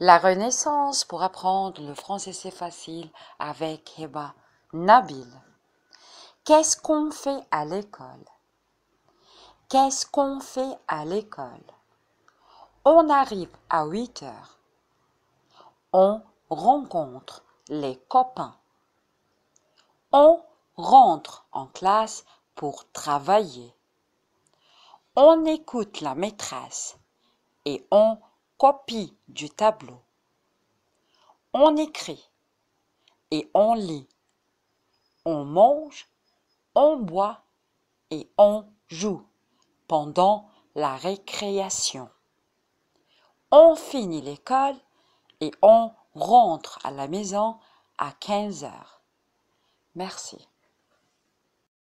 La Renaissance pour apprendre le français c'est facile avec Heba Nabil. Qu'est-ce qu'on fait à l'école Qu'est-ce qu'on fait à l'école On arrive à 8 heures. On rencontre les copains. On rentre en classe pour travailler. On écoute la maîtresse et on Copie du tableau. On écrit et on lit. On mange, on boit et on joue pendant la récréation. On finit l'école et on rentre à la maison à 15 heures. Merci.